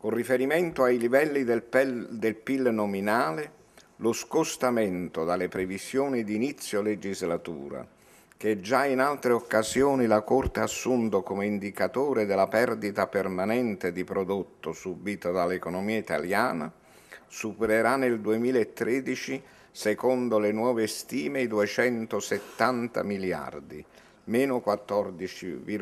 Con riferimento ai livelli del, PEL, del PIL nominale, lo scostamento dalle previsioni di inizio legislatura, che già in altre occasioni la Corte ha assunto come indicatore della perdita permanente di prodotto subita dall'economia italiana, supererà nel 2013, secondo le nuove stime, i 270 miliardi, meno 14,8%.